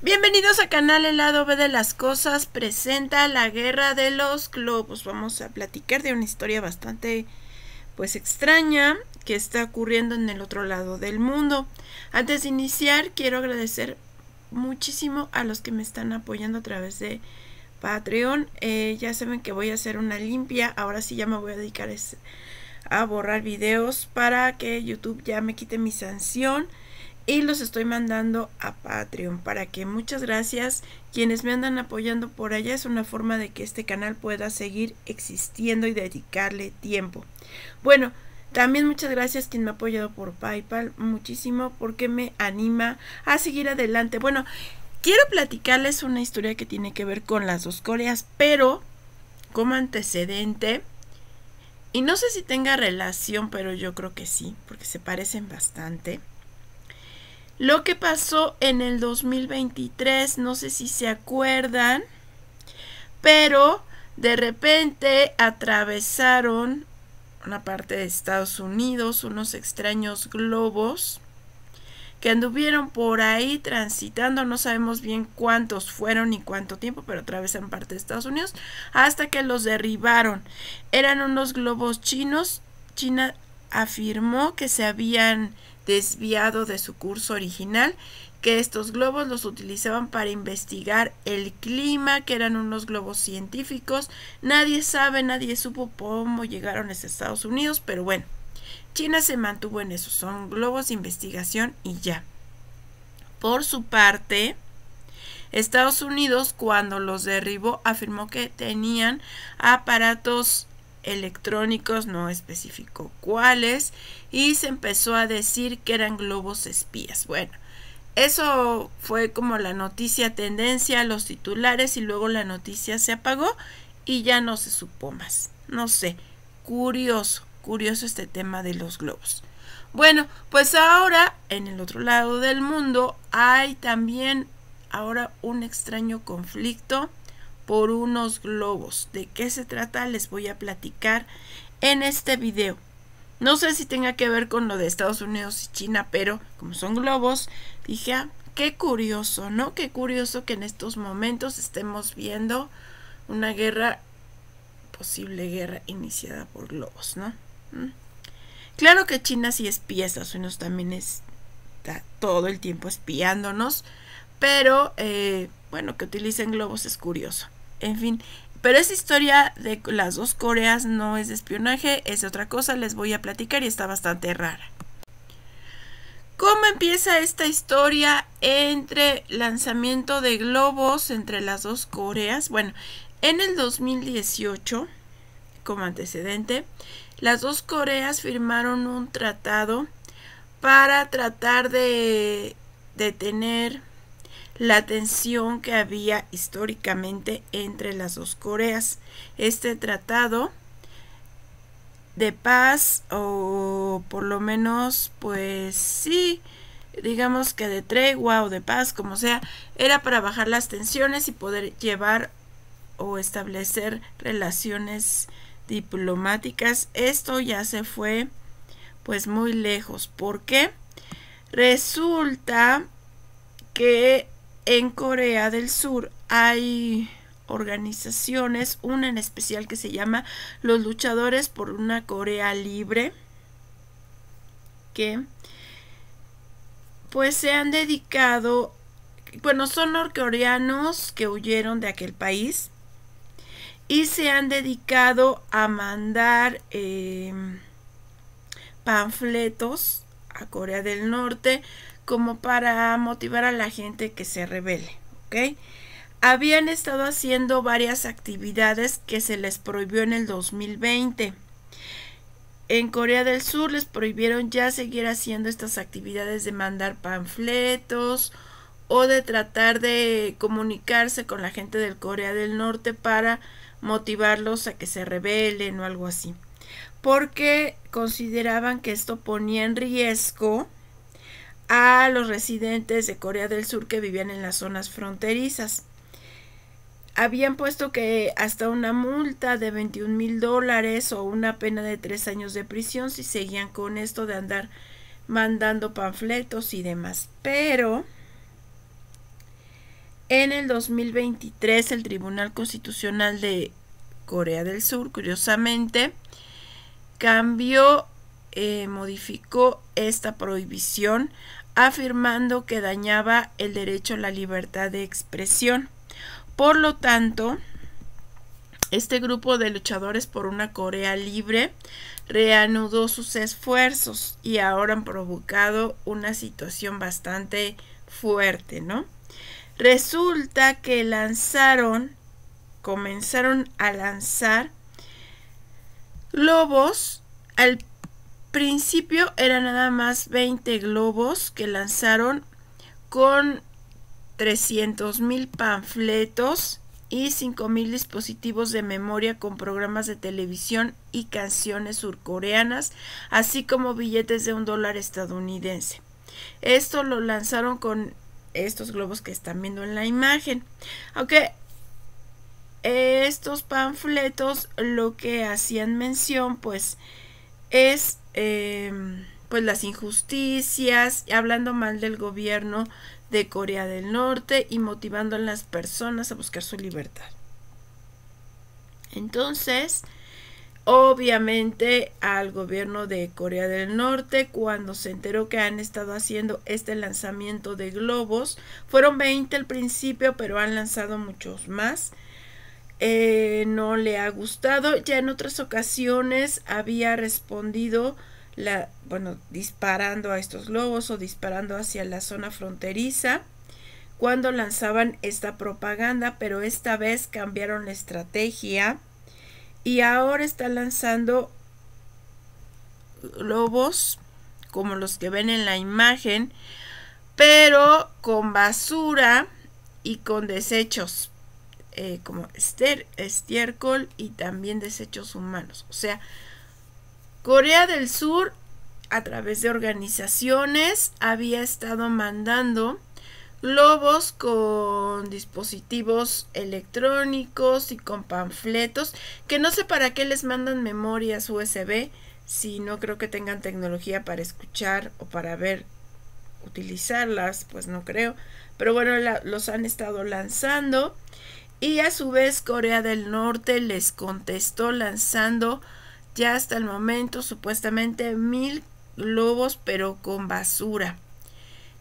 Bienvenidos a Canal El lado B de las cosas presenta la guerra de los globos. Vamos a platicar de una historia bastante pues extraña que está ocurriendo en el otro lado del mundo. Antes de iniciar quiero agradecer muchísimo a los que me están apoyando a través de Patreon. Eh, ya saben que voy a hacer una limpia. Ahora sí ya me voy a dedicar a borrar videos para que YouTube ya me quite mi sanción y los estoy mandando a Patreon para que muchas gracias quienes me andan apoyando por allá es una forma de que este canal pueda seguir existiendo y dedicarle tiempo. Bueno, también muchas gracias quien me ha apoyado por PayPal muchísimo porque me anima a seguir adelante. Bueno, quiero platicarles una historia que tiene que ver con las dos Coreas, pero como antecedente y no sé si tenga relación, pero yo creo que sí, porque se parecen bastante. Lo que pasó en el 2023, no sé si se acuerdan, pero de repente atravesaron una parte de Estados Unidos unos extraños globos que anduvieron por ahí transitando, no sabemos bien cuántos fueron ni cuánto tiempo, pero atravesan parte de Estados Unidos hasta que los derribaron. Eran unos globos chinos. China afirmó que se habían desviado de su curso original, que estos globos los utilizaban para investigar el clima, que eran unos globos científicos. Nadie sabe, nadie supo cómo llegaron a Estados Unidos, pero bueno, China se mantuvo en eso, son globos de investigación y ya. Por su parte, Estados Unidos cuando los derribó afirmó que tenían aparatos electrónicos, no especificó cuáles, y se empezó a decir que eran globos espías. Bueno, eso fue como la noticia tendencia, los titulares y luego la noticia se apagó y ya no se supo más. No sé, curioso, curioso este tema de los globos. Bueno, pues ahora en el otro lado del mundo hay también ahora un extraño conflicto por unos globos. ¿De qué se trata? Les voy a platicar en este video. No sé si tenga que ver con lo de Estados Unidos y China, pero como son globos, dije, ah, qué curioso, ¿no? Qué curioso que en estos momentos estemos viendo una guerra, posible guerra iniciada por globos, ¿no? ¿Mm? Claro que China sí espía, Estados Unidos también está todo el tiempo espiándonos, pero eh, bueno, que utilicen globos es curioso. En fin, pero esa historia de las dos Coreas no es de espionaje, es otra cosa, les voy a platicar y está bastante rara. ¿Cómo empieza esta historia entre lanzamiento de globos entre las dos Coreas? Bueno, en el 2018, como antecedente, las dos Coreas firmaron un tratado para tratar de detener la tensión que había históricamente entre las dos Coreas. Este tratado de paz o por lo menos pues sí digamos que de tregua o de paz como sea era para bajar las tensiones y poder llevar o establecer relaciones diplomáticas esto ya se fue pues muy lejos porque resulta que en Corea del Sur hay organizaciones, una en especial que se llama Los Luchadores por una Corea Libre, que pues se han dedicado, bueno, son norcoreanos que huyeron de aquel país y se han dedicado a mandar eh, panfletos a Corea del Norte como para motivar a la gente que se rebele, ¿ok? Habían estado haciendo varias actividades que se les prohibió en el 2020. En Corea del Sur les prohibieron ya seguir haciendo estas actividades de mandar panfletos o de tratar de comunicarse con la gente del Corea del Norte para motivarlos a que se rebelen o algo así. Porque consideraban que esto ponía en riesgo a los residentes de Corea del Sur que vivían en las zonas fronterizas. Habían puesto que hasta una multa de 21 mil dólares o una pena de tres años de prisión si seguían con esto de andar mandando panfletos y demás. Pero en el 2023 el Tribunal Constitucional de Corea del Sur, curiosamente, cambió, eh, modificó esta prohibición afirmando que dañaba el derecho a la libertad de expresión. Por lo tanto, este grupo de luchadores por una Corea libre reanudó sus esfuerzos y ahora han provocado una situación bastante fuerte, ¿no? Resulta que lanzaron, comenzaron a lanzar lobos al principio eran nada más 20 globos que lanzaron con 300 mil panfletos y 5.000 dispositivos de memoria con programas de televisión y canciones surcoreanas, así como billetes de un dólar estadounidense. Esto lo lanzaron con estos globos que están viendo en la imagen. Aunque estos panfletos lo que hacían mención pues es em, pues las injusticias, hablando mal del gobierno de Corea del Norte y motivando a las personas a buscar su libertad. Entonces, obviamente al gobierno de Corea del Norte cuando se enteró que han estado haciendo este lanzamiento de globos. Fueron 20 al principio, pero han lanzado muchos más. Eh, no le ha gustado. Ya en otras ocasiones había respondido, bueno, disparando a estos globos o disparando hacia la zona fronteriza cuando lanzaban esta propaganda, pero esta vez cambiaron la estrategia y ahora está lanzando globos como los que ven en la imagen, pero con basura y con desechos eh, como ester, estiércol y también desechos humanos. O sea, Corea del Sur, a través de organizaciones, había estado mandando lobos con dispositivos electrónicos y con panfletos, que no sé para qué les mandan memorias USB, si no creo que tengan tecnología para escuchar o para ver utilizarlas, pues no creo. Pero bueno, los han estado lanzando y a su vez Corea del Norte les contestó lanzando ya hasta el momento supuestamente mil globos pero con basura.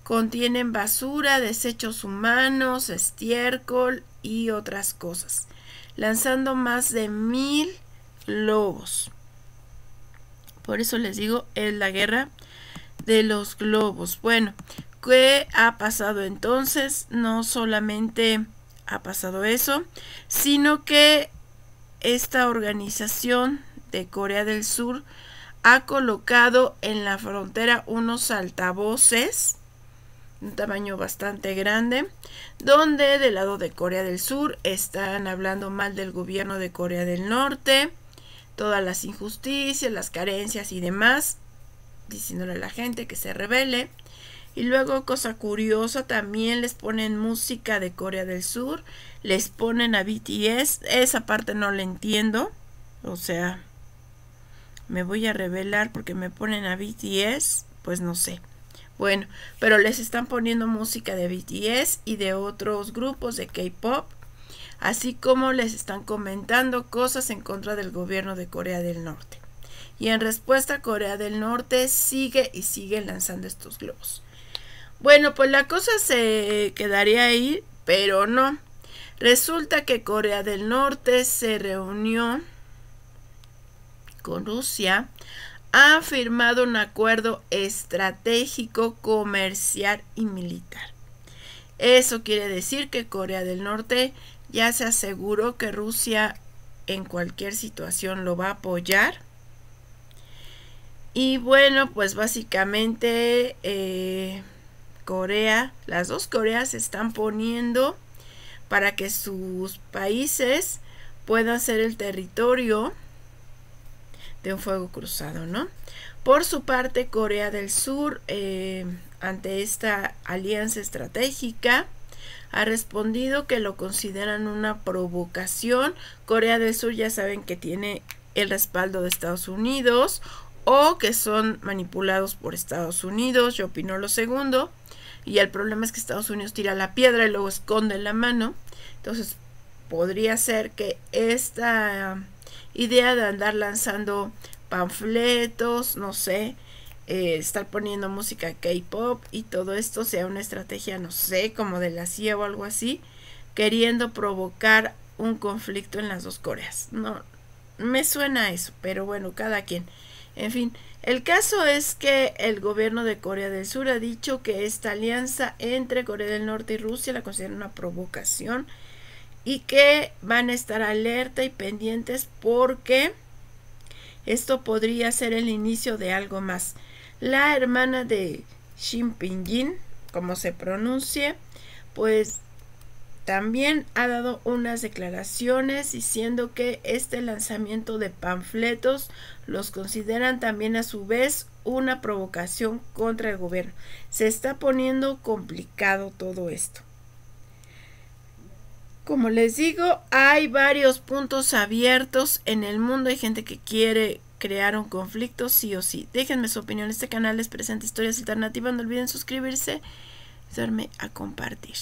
Contienen basura, desechos humanos, estiércol y otras cosas, lanzando más de mil globos. Por eso les digo, es la guerra de los globos. Bueno, ¿qué ha pasado entonces? No solamente ha pasado eso, sino que esta organización de Corea del Sur ha colocado en la frontera unos altavoces un tamaño bastante grande, donde del lado de Corea del Sur están hablando mal del gobierno de Corea del Norte, todas las injusticias, las carencias y demás, diciéndole a la gente que se revele. Y luego, cosa curiosa, también les ponen música de Corea del Sur, les ponen a BTS, esa parte no la entiendo, o sea, me voy a revelar porque me ponen a BTS, pues no sé. Bueno, pero les están poniendo música de BTS y de otros grupos de K-Pop, así como les están comentando cosas en contra del gobierno de Corea del Norte. Y en respuesta, Corea del Norte sigue y sigue lanzando estos globos. Bueno, pues la cosa se quedaría ahí, pero no. Resulta que Corea del Norte se reunió con Rusia, ha firmado un acuerdo estratégico, comercial y militar. Eso quiere decir que Corea del Norte ya se aseguró que Rusia en cualquier situación lo va a apoyar. Y bueno, pues básicamente... Eh, Corea, las dos Coreas se están poniendo para que sus países puedan ser el territorio de un fuego cruzado, ¿no? Por su parte, Corea del Sur, eh, ante esta alianza estratégica, ha respondido que lo consideran una provocación. Corea del Sur ya saben que tiene el respaldo de Estados Unidos o que son manipulados por Estados Unidos, yo opino lo segundo. Y el problema es que Estados Unidos tira la piedra y luego esconde la mano. Entonces, podría ser que esta idea de andar lanzando panfletos, no sé, eh, estar poniendo música K-pop y todo esto sea una estrategia, no sé, como de la CIA o algo así, queriendo provocar un conflicto en las dos Coreas. No, me suena eso, pero bueno, cada quien. En fin, el caso es que el gobierno de Corea del Sur ha dicho que esta alianza entre Corea del Norte y Rusia la considera una provocación y que van a estar alerta y pendientes porque esto podría ser el inicio de algo más. La hermana de ping Jinping, como se pronuncie, pues también ha dado unas declaraciones diciendo que este lanzamiento de panfletos los consideran también a su vez una provocación contra el gobierno. Se está poniendo complicado todo esto. Como les digo, hay varios puntos abiertos en el mundo. Hay gente que quiere crear un conflicto, sí o sí. Déjenme su opinión. Este canal les presenta historias alternativas. No olviden suscribirse, darme a compartir.